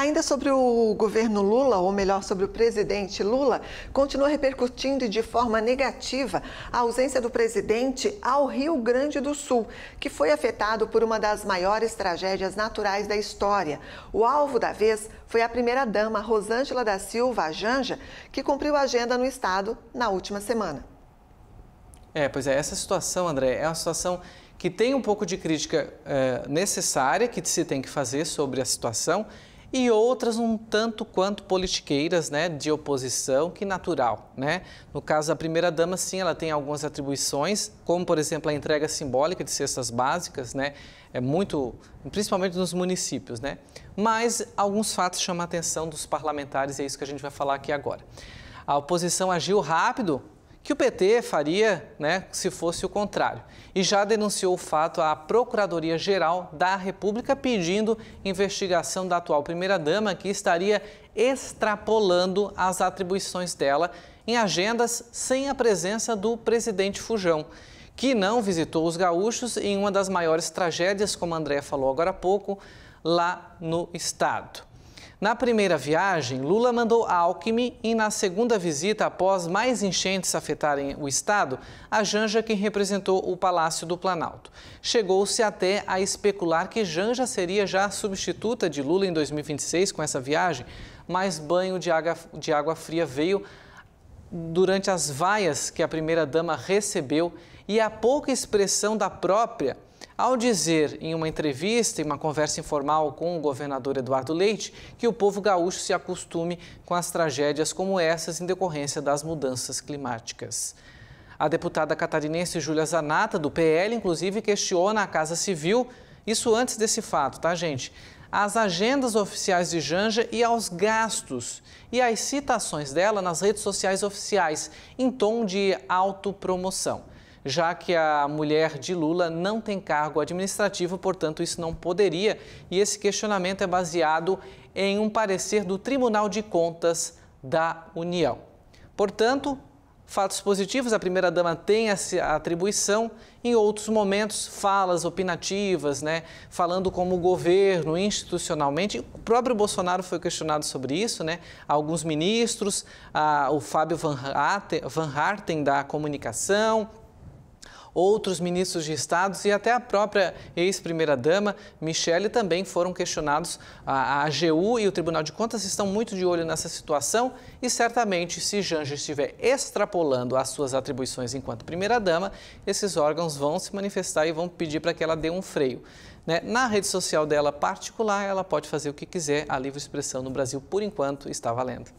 Ainda sobre o governo Lula, ou melhor, sobre o presidente Lula, continua repercutindo de forma negativa a ausência do presidente ao Rio Grande do Sul, que foi afetado por uma das maiores tragédias naturais da história. O alvo da vez foi a primeira-dama Rosângela da Silva Janja, que cumpriu a agenda no estado na última semana. É, pois é, essa situação, André, é uma situação que tem um pouco de crítica é, necessária que se tem que fazer sobre a situação e outras um tanto quanto politiqueiras, né, de oposição, que natural, né? No caso da primeira-dama, sim, ela tem algumas atribuições, como, por exemplo, a entrega simbólica de cestas básicas, né? É muito, principalmente nos municípios, né? Mas alguns fatos chamam a atenção dos parlamentares e é isso que a gente vai falar aqui agora. A oposição agiu rápido que o PT faria né, se fosse o contrário. E já denunciou o fato à Procuradoria-Geral da República, pedindo investigação da atual primeira-dama, que estaria extrapolando as atribuições dela em agendas sem a presença do presidente Fujão que não visitou os gaúchos em uma das maiores tragédias, como a André falou agora há pouco, lá no estado. Na primeira viagem, Lula mandou Alckmin e na segunda visita, após mais enchentes afetarem o estado, a Janja quem representou o Palácio do Planalto. Chegou-se até a especular que Janja seria já a substituta de Lula em 2026 com essa viagem, mas banho de água, de água fria veio durante as vaias que a primeira-dama recebeu e a pouca expressão da própria ao dizer em uma entrevista, em uma conversa informal com o governador Eduardo Leite, que o povo gaúcho se acostume com as tragédias como essas em decorrência das mudanças climáticas. A deputada catarinense Júlia Zanata, do PL, inclusive questiona a Casa Civil, isso antes desse fato, tá, gente? As agendas oficiais de Janja e aos gastos e as citações dela nas redes sociais oficiais, em tom de autopromoção já que a mulher de Lula não tem cargo administrativo, portanto, isso não poderia. E esse questionamento é baseado em um parecer do Tribunal de Contas da União. Portanto, fatos positivos, a primeira-dama tem essa atribuição, em outros momentos, falas opinativas, né? falando como governo institucionalmente. O próprio Bolsonaro foi questionado sobre isso, né? alguns ministros, a, o Fábio Van Harten, Van Harten da comunicação, Outros ministros de Estados e até a própria ex-primeira-dama, Michele, também foram questionados. A AGU e o Tribunal de Contas estão muito de olho nessa situação e certamente, se Janja estiver extrapolando as suas atribuições enquanto primeira-dama, esses órgãos vão se manifestar e vão pedir para que ela dê um freio. Né? Na rede social dela particular, ela pode fazer o que quiser, a livre expressão no Brasil, por enquanto, está valendo.